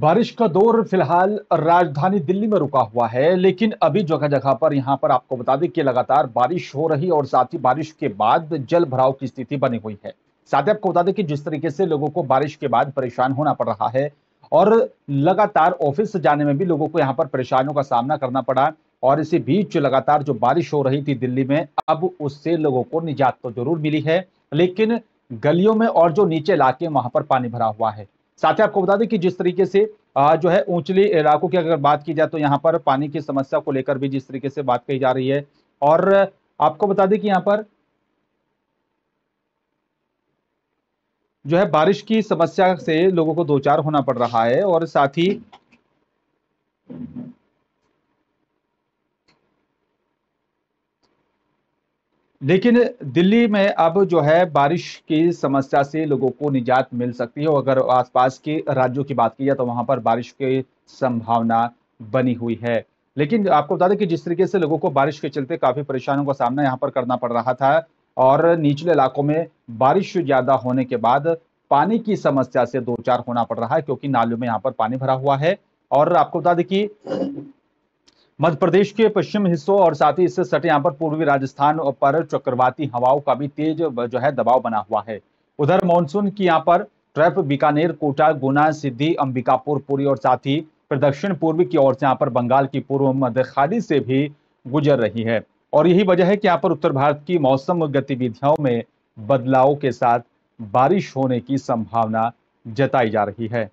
बारिश का दौर फिलहाल राजधानी दिल्ली में रुका हुआ है लेकिन अभी जगह जगह पर यहाँ पर आपको बता दें कि लगातार बारिश हो रही और साथ ही बारिश के बाद जल भराव की स्थिति बनी हुई है साथ ही आपको बता दें कि जिस तरीके से लोगों को बारिश के बाद परेशान होना पड़ रहा है और लगातार ऑफिस जाने में भी लोगों को यहाँ पर परेशानियों का सामना करना पड़ा और इसी बीच लगातार जो बारिश हो रही थी दिल्ली में अब उससे लोगों को निजात तो जरूर मिली है लेकिन गलियों में और जो नीचे इलाके वहां पर पानी भरा हुआ है साथ ही आपको बता दें कि जिस तरीके से जो है ऊंचली इलाकों की अगर बात की जाए तो यहाँ पर पानी की समस्या को लेकर भी जिस तरीके से बात कही जा रही है और आपको बता दें कि यहाँ पर जो है बारिश की समस्या से लोगों को दो चार होना पड़ रहा है और साथ ही लेकिन दिल्ली में अब जो है बारिश की समस्या से लोगों को निजात मिल सकती है अगर आसपास के राज्यों की बात की जाए तो वहां पर बारिश की संभावना बनी हुई है लेकिन आपको बता दें कि जिस तरीके से लोगों को बारिश के चलते काफी परेशानियों का सामना यहाँ पर करना पड़ रहा था और निचले इलाकों में बारिश ज्यादा होने के बाद पानी की समस्या से दो चार होना पड़ रहा है क्योंकि नालियों में यहाँ पर पानी भरा हुआ है और आपको बता दें कि मध्य प्रदेश के पश्चिम हिस्सों और साथ ही इससे सटे यहाँ पर पूर्वी राजस्थान पर चक्रवाती हवाओं का भी तेज जो है दबाव बना हुआ है उधर मानसून की यहाँ पर ट्रैप बीकानेर कोटा गुना सिद्धि अंबिकापुर पुरी और साथ ही दक्षिण पूर्वी की ओर से यहाँ पर बंगाल की पूर्व मध्य खाड़ी से भी गुजर रही है और यही वजह है कि यहाँ पर उत्तर भारत की मौसम गतिविधियों में बदलाव के साथ बारिश होने की संभावना जताई जा रही है